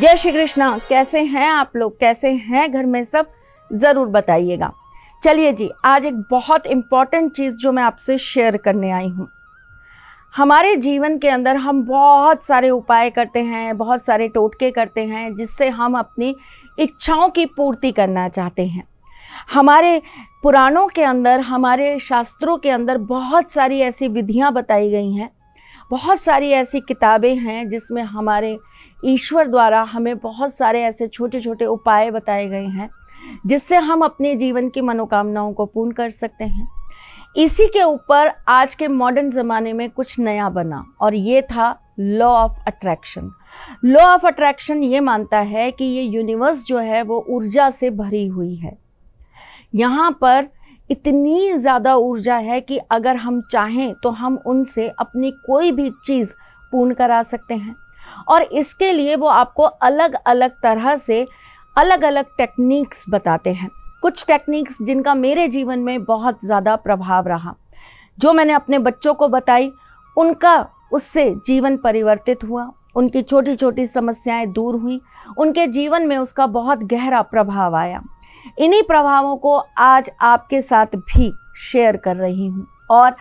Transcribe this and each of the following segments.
जय श्री कृष्णा कैसे हैं आप लोग कैसे हैं घर में सब ज़रूर बताइएगा चलिए जी आज एक बहुत इम्पॉर्टेंट चीज़ जो मैं आपसे शेयर करने आई हूँ हमारे जीवन के अंदर हम बहुत सारे उपाय करते हैं बहुत सारे टोटके करते हैं जिससे हम अपनी इच्छाओं की पूर्ति करना चाहते हैं हमारे पुराणों के अंदर हमारे शास्त्रों के अंदर बहुत सारी ऐसी विधियाँ बताई गई हैं बहुत सारी ऐसी किताबें हैं जिसमें हमारे ईश्वर द्वारा हमें बहुत सारे ऐसे छोटे छोटे उपाय बताए गए हैं जिससे हम अपने जीवन की मनोकामनाओं को पूर्ण कर सकते हैं इसी के ऊपर आज के मॉडर्न ज़माने में कुछ नया बना और ये था law of attraction law of attraction ये मानता है कि ये यूनिवर्स जो है वो ऊर्जा से भरी हुई है यहाँ पर इतनी ज़्यादा ऊर्जा है कि अगर हम चाहें तो हम उनसे अपनी कोई भी चीज़ पूर्ण करा सकते हैं और इसके लिए वो आपको अलग अलग तरह से अलग अलग टेक्निक्स बताते हैं कुछ टेक्निक्स जिनका मेरे जीवन में बहुत ज़्यादा प्रभाव रहा जो मैंने अपने बच्चों को बताई उनका उससे जीवन परिवर्तित हुआ उनकी छोटी छोटी समस्याएं दूर हुई उनके जीवन में उसका बहुत गहरा प्रभाव आया इन्हीं प्रभावों को आज आपके साथ भी शेयर कर रही हूँ और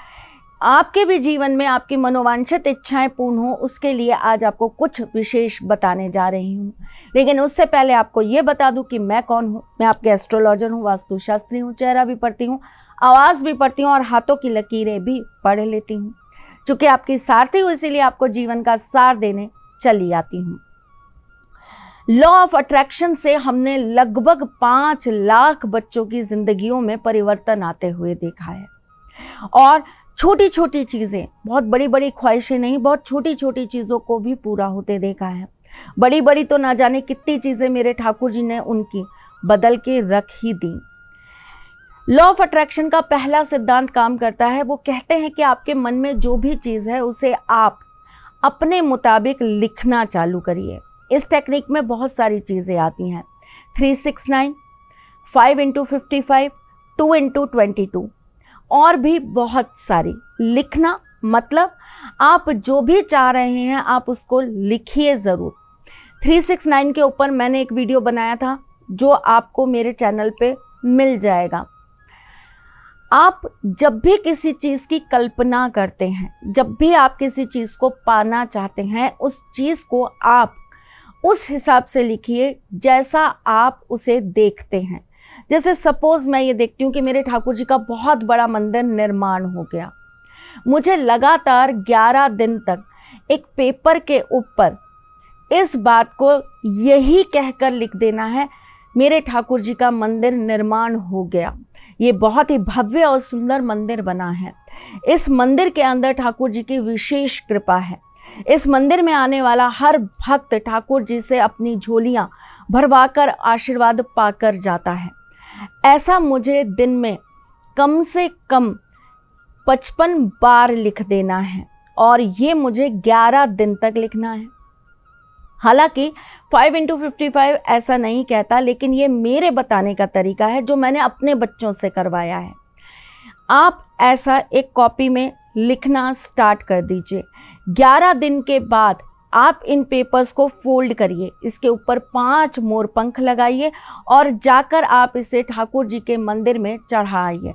आपके भी जीवन में आपकी मनोवांछित इच्छाएं पूर्ण हो उसके लिए आज आपको कुछ विशेष बताने जा रही हूँ लेकिन उससे पहले आपको ये बता दूँ कि मैं कौन हूँ मैं आपके एस्ट्रोलॉजर हूँ वास्तुशास्त्री हूँ चेहरा भी पढ़ती हूँ आवाज़ भी पढ़ती हूँ और हाथों की लकीरें भी पढ़ लेती हूँ चूँकि आपकी सारथी हूँ इसीलिए आपको जीवन का सार देने चली आती हूँ लॉ ऑफ अट्रैक्शन से हमने लगभग पाँच लाख बच्चों की जिंदगियों में परिवर्तन आते हुए देखा है और छोटी छोटी चीज़ें बहुत बड़ी बड़ी ख्वाहिशें नहीं बहुत छोटी छोटी चीज़ों को भी पूरा होते देखा है बड़ी बड़ी तो ना जाने कितनी चीज़ें मेरे ठाकुर जी ने उनकी बदल के रख ही दी लॉ ऑफ अट्रैक्शन का पहला सिद्धांत काम करता है वो कहते हैं कि आपके मन में जो भी चीज़ है उसे आप अपने मुताबिक लिखना चालू करिए इस टेक्निक में बहुत सारी चीज़ें आती हैं three six nine five into fifty five two into twenty two और भी बहुत सारी लिखना मतलब आप जो भी चाह रहे हैं आप उसको लिखिए ज़रूर 369 के ऊपर मैंने एक वीडियो बनाया था जो आपको मेरे चैनल पे मिल जाएगा आप जब भी किसी चीज़ की कल्पना करते हैं जब भी आप किसी चीज़ को पाना चाहते हैं उस चीज़ को आप उस हिसाब से लिखिए जैसा आप उसे देखते हैं जैसे सपोज़ मैं ये देखती हूँ कि मेरे ठाकुर जी का बहुत बड़ा मंदिर निर्माण हो गया मुझे लगातार 11 दिन तक एक पेपर के ऊपर इस बात को यही कहकर लिख देना है मेरे ठाकुर जी का मंदिर निर्माण हो गया ये बहुत ही भव्य और सुंदर मंदिर बना है इस मंदिर के अंदर ठाकुर जी की विशेष कृपा है इस मंदिर में आने वाला हर भक्त ठाकुर जी से अपनी झोलियाँ भरवाकर आशीर्वाद पाकर जाता है ऐसा मुझे दिन में कम से कम पचपन बार लिख देना है और ये मुझे ग्यारह दिन तक लिखना है हालांकि फाइव इंटू फिफ्टी फाइव ऐसा नहीं कहता लेकिन ये मेरे बताने का तरीका है जो मैंने अपने बच्चों से करवाया है आप ऐसा एक कॉपी में लिखना स्टार्ट कर दीजिए ग्यारह दिन के बाद आप इन पेपर्स को फोल्ड करिए इसके ऊपर पांच मोर पंख लगाइए और जाकर आप इसे ठाकुर जी के मंदिर में चढ़ाइए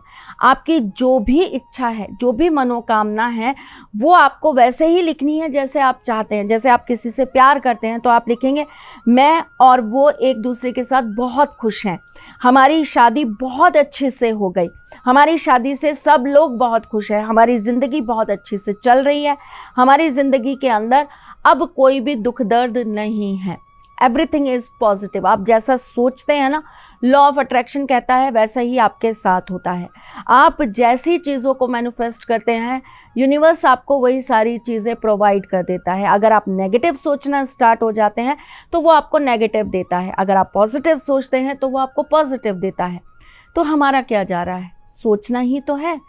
आपकी जो भी इच्छा है जो भी मनोकामना है वो आपको वैसे ही लिखनी है जैसे आप चाहते हैं जैसे आप किसी से प्यार करते हैं तो आप लिखेंगे मैं और वो एक दूसरे के साथ बहुत खुश हैं हमारी शादी बहुत अच्छे से हो गई हमारी शादी से सब लोग बहुत खुश हैं हमारी ज़िंदगी बहुत अच्छे से चल रही है हमारी ज़िंदगी के अंदर अब कोई भी दुख दर्द नहीं है एवरीथिंग इज पॉजिटिव आप जैसा सोचते हैं ना लॉ ऑफ अट्रैक्शन कहता है वैसा ही आपके साथ होता है आप जैसी चीज़ों को मैनिफेस्ट करते हैं यूनिवर्स आपको वही सारी चीज़ें प्रोवाइड कर देता है अगर आप नेगेटिव सोचना स्टार्ट हो जाते हैं तो वो आपको नेगेटिव देता है अगर आप पॉजिटिव सोचते हैं तो वो आपको पॉजिटिव देता है तो हमारा क्या जा रहा है सोचना ही तो है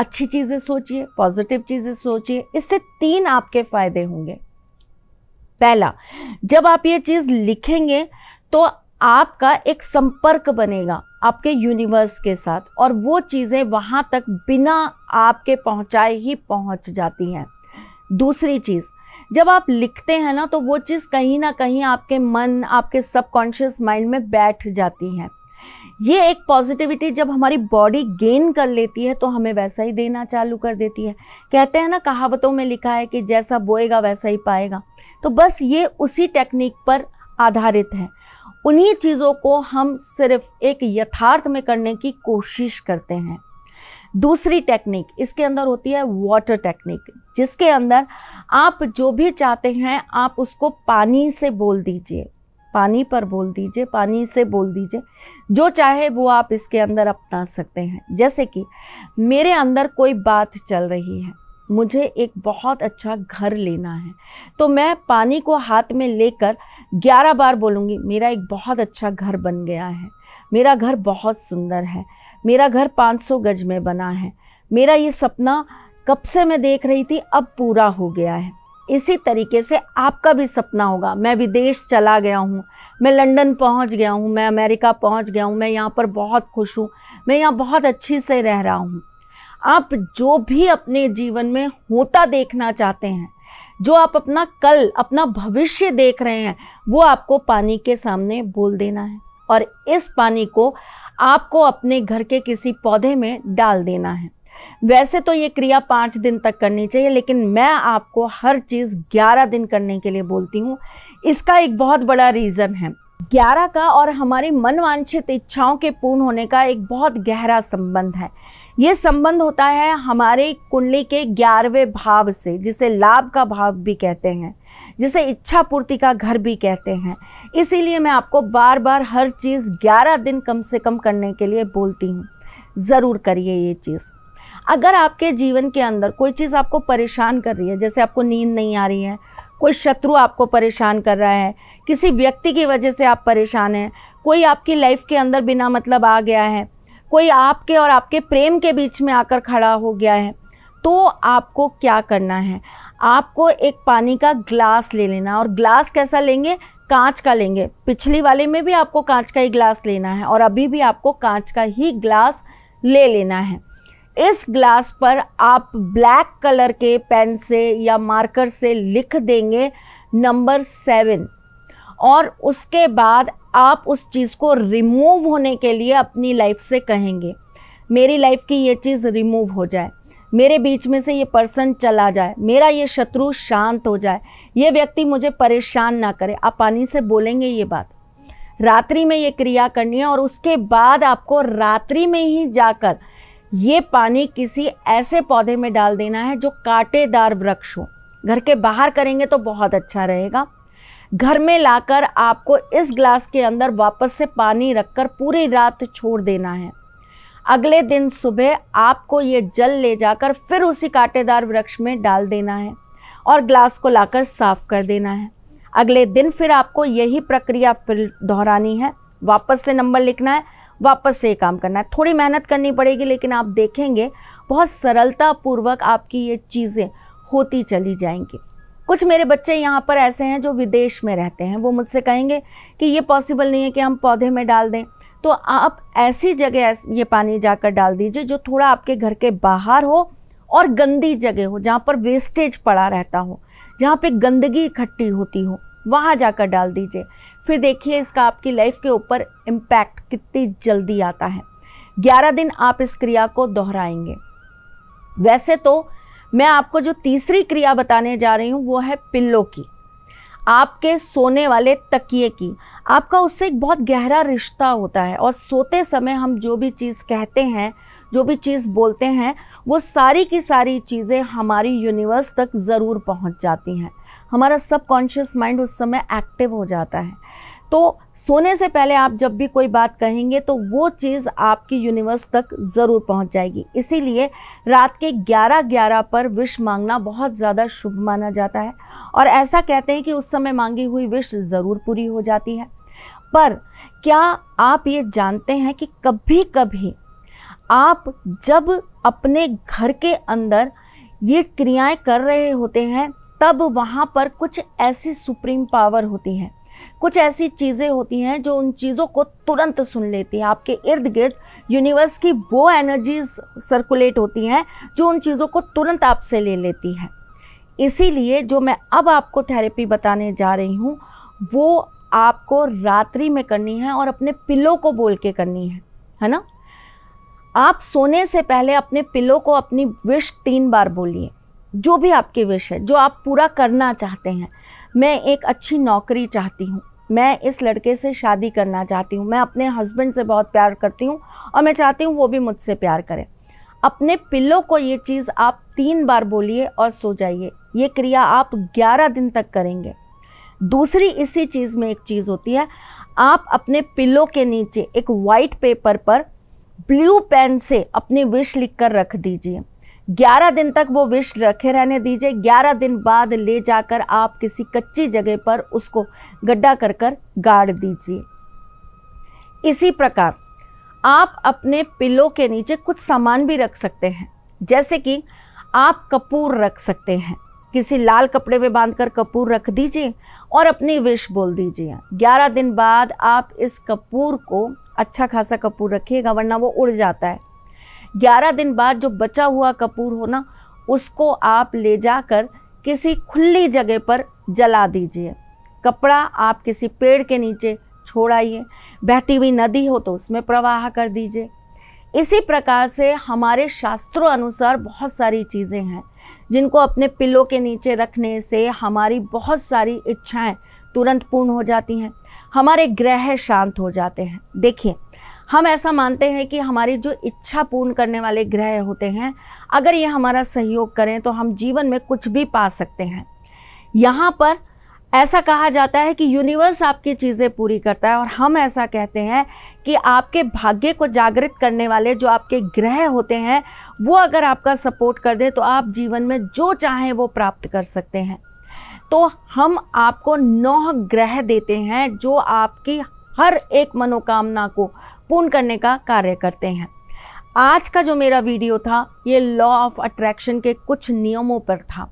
अच्छी चीज़ें सोचिए पॉजिटिव चीज़ें सोचिए इससे तीन आपके फ़ायदे होंगे पहला जब आप ये चीज़ लिखेंगे तो आपका एक संपर्क बनेगा आपके यूनिवर्स के साथ और वो चीज़ें वहाँ तक बिना आपके पहुँचाए ही पहुँच जाती हैं दूसरी चीज़ जब आप लिखते हैं ना तो वो चीज़ कहीं ना कहीं आपके मन आपके सबकॉन्शियस माइंड में बैठ जाती हैं ये एक पॉजिटिविटी जब हमारी बॉडी गेन कर लेती है तो हमें वैसा ही देना चालू कर देती है कहते हैं ना कहावतों में लिखा है कि जैसा बोएगा वैसा ही पाएगा तो बस ये उसी टेक्निक पर आधारित है उन्हीं चीज़ों को हम सिर्फ एक यथार्थ में करने की कोशिश करते हैं दूसरी टेक्निक इसके अंदर होती है वाटर टेक्निक जिसके अंदर आप जो भी चाहते हैं आप उसको पानी से बोल दीजिए पानी पर बोल दीजिए पानी से बोल दीजिए जो चाहे वो आप इसके अंदर अपना सकते हैं जैसे कि मेरे अंदर कोई बात चल रही है मुझे एक बहुत अच्छा घर लेना है तो मैं पानी को हाथ में लेकर 11 बार बोलूँगी मेरा एक बहुत अच्छा घर बन गया है मेरा घर बहुत सुंदर है मेरा घर 500 गज में बना है मेरा ये सपना कब से मैं देख रही थी अब पूरा हो गया है इसी तरीके से आपका भी सपना होगा मैं विदेश चला गया हूँ मैं लंदन पहुँच गया हूँ मैं अमेरिका पहुँच गया हूँ मैं यहाँ पर बहुत खुश हूँ मैं यहाँ बहुत अच्छी से रह रहा हूँ आप जो भी अपने जीवन में होता देखना चाहते हैं जो आप अपना कल अपना भविष्य देख रहे हैं वो आपको पानी के सामने बोल देना है और इस पानी को आपको अपने घर के किसी पौधे में डाल देना है वैसे तो ये क्रिया पाँच दिन तक करनी चाहिए लेकिन मैं आपको हर चीज़ ग्यारह दिन करने के लिए बोलती हूँ इसका एक बहुत बड़ा रीज़न है ग्यारह का और हमारी मनवांछित इच्छाओं के पूर्ण होने का एक बहुत गहरा संबंध है ये संबंध होता है हमारे कुंडली के ग्यारहवें भाव से जिसे लाभ का भाव भी कहते हैं जिसे इच्छा पूर्ति का घर भी कहते हैं इसीलिए मैं आपको बार बार हर चीज़ 11 दिन कम से कम करने के लिए बोलती हूँ ज़रूर करिए ये चीज़ अगर आपके जीवन के अंदर कोई चीज़ आपको परेशान कर रही है जैसे आपको नींद नहीं आ रही है कोई शत्रु आपको परेशान कर रहा है किसी व्यक्ति की वजह से आप परेशान हैं कोई आपकी लाइफ के अंदर बिना मतलब आ गया है कोई आपके और आपके प्रेम के बीच में आकर खड़ा हो गया है तो आपको क्या करना है आपको एक पानी का ग्लास ले लेना और ग्लास कैसा लेंगे कांच का लेंगे पिछली वाले में भी आपको कांच का ही ग्लास लेना है और अभी भी आपको कांच का ही ग्लास ले लेना है इस ग्लास पर आप ब्लैक कलर के पेन से या मार्कर से लिख देंगे नंबर सेवन और उसके बाद आप उस चीज़ को रिमूव होने के लिए अपनी लाइफ से कहेंगे मेरी लाइफ की ये चीज़ रिमूव हो जाए मेरे बीच में से ये पर्सन चला जाए मेरा ये शत्रु शांत हो जाए ये व्यक्ति मुझे परेशान ना करे आप पानी से बोलेंगे ये बात रात्रि में ये क्रिया करनी है और उसके बाद आपको रात्रि में ही जाकर ये पानी किसी ऐसे पौधे में डाल देना है जो कांटेदार वृक्ष हो घर के बाहर करेंगे तो बहुत अच्छा रहेगा घर में लाकर आपको इस ग्लास के अंदर वापस से पानी रखकर पूरी रात छोड़ देना है अगले दिन सुबह आपको ये जल ले जाकर फिर उसी कांटेदार वृक्ष में डाल देना है और ग्लास को लाकर साफ कर देना है अगले दिन फिर आपको यही प्रक्रिया फिर दोहरानी है वापस से नंबर लिखना है वापस से ये काम करना है थोड़ी मेहनत करनी पड़ेगी लेकिन आप देखेंगे बहुत सरलतापूर्वक आपकी ये चीज़ें होती चली जाएंगी कुछ मेरे बच्चे यहाँ पर ऐसे हैं जो विदेश में रहते हैं वो मुझसे कहेंगे कि ये पॉसिबल नहीं है कि हम पौधे में डाल दें तो आप ऐसी जगह ये पानी जाकर डाल दीजिए जो थोड़ा आपके घर के बाहर हो और गंदी जगह हो जहाँ पर वेस्टेज पड़ा रहता हो जहाँ पे गंदगी इकट्ठी होती हो वहाँ जाकर डाल दीजिए फिर देखिए इसका आपकी लाइफ के ऊपर इम्पैक्ट कितनी जल्दी आता है ग्यारह दिन आप इस क्रिया को दोहराएंगे वैसे तो मैं आपको जो तीसरी क्रिया बताने जा रही हूँ वो है पिल्लो की आपके सोने वाले तकिए की आपका उससे एक बहुत गहरा रिश्ता होता है और सोते समय हम जो भी चीज़ कहते हैं जो भी चीज़ बोलते हैं वो सारी की सारी चीज़ें हमारी यूनिवर्स तक ज़रूर पहुंच जाती हैं हमारा सबकॉन्शियस माइंड उस समय एक्टिव हो जाता है तो सोने से पहले आप जब भी कोई बात कहेंगे तो वो चीज़ आपकी यूनिवर्स तक ज़रूर पहुंच जाएगी इसीलिए रात के 11 11 पर विश मांगना बहुत ज़्यादा शुभ माना जाता है और ऐसा कहते हैं कि उस समय मांगी हुई विश ज़रूर पूरी हो जाती है पर क्या आप ये जानते हैं कि कभी कभी आप जब अपने घर के अंदर ये क्रियाएं कर रहे होते हैं तब वहाँ पर कुछ ऐसी सुप्रीम पावर होती है कुछ ऐसी चीज़ें होती हैं जो उन चीज़ों को तुरंत सुन लेती हैं आपके इर्द गिर्द यूनिवर्स की वो एनर्जीज सर्कुलेट होती हैं जो उन चीज़ों को तुरंत आपसे ले लेती हैं इसीलिए जो मैं अब आपको थेरेपी बताने जा रही हूँ वो आपको रात्रि में करनी है और अपने पिलों को बोल के करनी है है ना आप सोने से पहले अपने पिलों को अपनी विश तीन बार बोलिए जो भी आपकी विश है जो आप पूरा करना चाहते हैं मैं एक अच्छी नौकरी चाहती हूँ मैं इस लड़के से शादी करना चाहती हूँ मैं अपने हस्बैंड से बहुत प्यार करती हूँ और मैं चाहती हूँ वो भी मुझसे प्यार करें अपने पिल्लों को ये चीज़ आप तीन बार बोलिए और सो जाइए ये क्रिया आप ग्यारह दिन तक करेंगे दूसरी इसी चीज़ में एक चीज़ होती है आप अपने पिल्लों के नीचे एक वाइट पेपर पर ब्लू पेन से अपनी विश लिख कर रख दीजिए 11 दिन तक वो विष रखे रहने दीजिए 11 दिन बाद ले जाकर आप किसी कच्ची जगह पर उसको गड्ढा कर कर गाड़ दीजिए इसी प्रकार आप अपने पिलो के नीचे कुछ सामान भी रख सकते हैं जैसे कि आप कपूर रख सकते हैं किसी लाल कपड़े में बांधकर कपूर रख दीजिए और अपनी विश बोल दीजिए 11 दिन बाद आप इस कपूर को अच्छा खासा कपूर रखिएगा वरना वो उड़ जाता है ग्यारह दिन बाद जो बचा हुआ कपूर हो ना उसको आप ले जाकर किसी खुली जगह पर जला दीजिए कपड़ा आप किसी पेड़ के नीचे छोड़ आइए बहती हुई नदी हो तो उसमें प्रवाह कर दीजिए इसी प्रकार से हमारे शास्त्रों अनुसार बहुत सारी चीज़ें हैं जिनको अपने पिल्लों के नीचे रखने से हमारी बहुत सारी इच्छाएं तुरंत पूर्ण हो जाती हैं हमारे ग्रह शांत हो जाते हैं देखिए हम ऐसा मानते हैं कि हमारी जो इच्छा पूर्ण करने वाले ग्रह होते हैं अगर ये हमारा सहयोग करें तो हम जीवन में कुछ भी पा सकते हैं यहाँ पर ऐसा कहा जाता है कि यूनिवर्स आपकी चीज़ें पूरी करता है और हम ऐसा कहते हैं कि आपके भाग्य को जागृत करने वाले जो आपके ग्रह होते हैं वो अगर आपका सपोर्ट कर दे तो आप जीवन में जो चाहें वो प्राप्त कर सकते हैं तो हम आपको नौ ग्रह देते हैं जो आपकी हर एक मनोकामना को पूर्ण करने का कार्य करते हैं आज का जो मेरा वीडियो था ये लॉ ऑफ अट्रैक्शन के कुछ नियमों पर था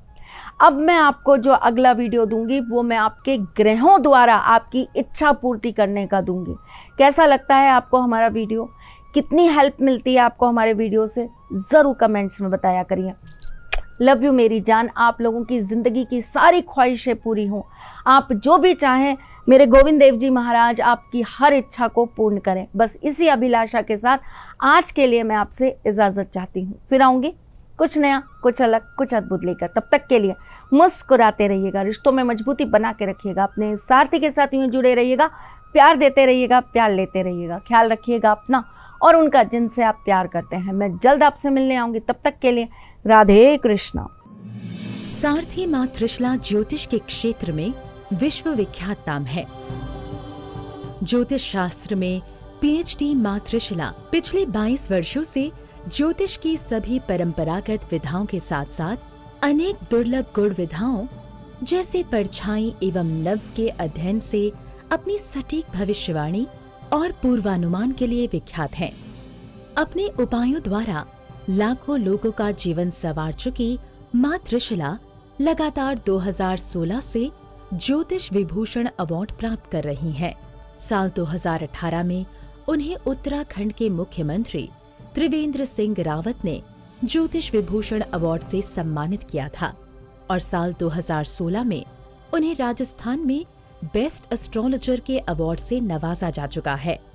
अब मैं आपको जो अगला वीडियो दूंगी वो मैं आपके ग्रहों द्वारा आपकी इच्छा पूर्ति करने का दूंगी कैसा लगता है आपको हमारा वीडियो कितनी हेल्प मिलती है आपको हमारे वीडियो से ज़रूर कमेंट्स में बताया करिए लव यू मेरी जान आप लोगों की ज़िंदगी की सारी ख्वाहिशें पूरी हों आप जो भी चाहें मेरे गोविंद देव जी महाराज आपकी हर इच्छा को पूर्ण करें बस इसी अभिलाषा के साथ आज के लिए मैं आपसे इजाज़त चाहती हूँ फिर आऊँगी कुछ नया कुछ अलग कुछ अद्भुत लेकर तब तक के लिए मुस्कुराते रहिएगा रिश्तों में मजबूती बना के रखिएगा अपने सारथी के साथ यूँ जुड़े रहिएगा प्यार देते रहिएगा प्यार लेते रहिएगा ख्याल रखिएगा अपना और उनका जिनसे आप प्यार करते हैं मैं जल्द आपसे मिलने आऊँगी तब तक के लिए राधे कृष्णा सारथी माँ त्रिशला ज्योतिष के क्षेत्र में विश्व विख्यात नाम है ज्योतिष शास्त्र में पीएचडी मातृशिला पिछले 22 वर्षों से ज्योतिष की सभी परंपरागत विधाओं के साथ साथ अनेक दुर्लभ गुण विधाओं जैसे परछाई एवं नव्स के अध्ययन से अपनी सटीक भविष्यवाणी और पूर्वानुमान के लिए विख्यात हैं। अपने उपायों द्वारा लाखों लोगों का जीवन संवार चुकी मातृशिला लगातार 2016 से ज्योतिष विभूषण अवार्ड प्राप्त कर रही हैं। साल 2018 में उन्हें उत्तराखंड के मुख्यमंत्री त्रिवेंद्र सिंह रावत ने ज्योतिष विभूषण अवार्ड से सम्मानित किया था और साल 2016 में उन्हें राजस्थान में बेस्ट एस्ट्रोलॉजर के अवार्ड से नवाजा जा चुका है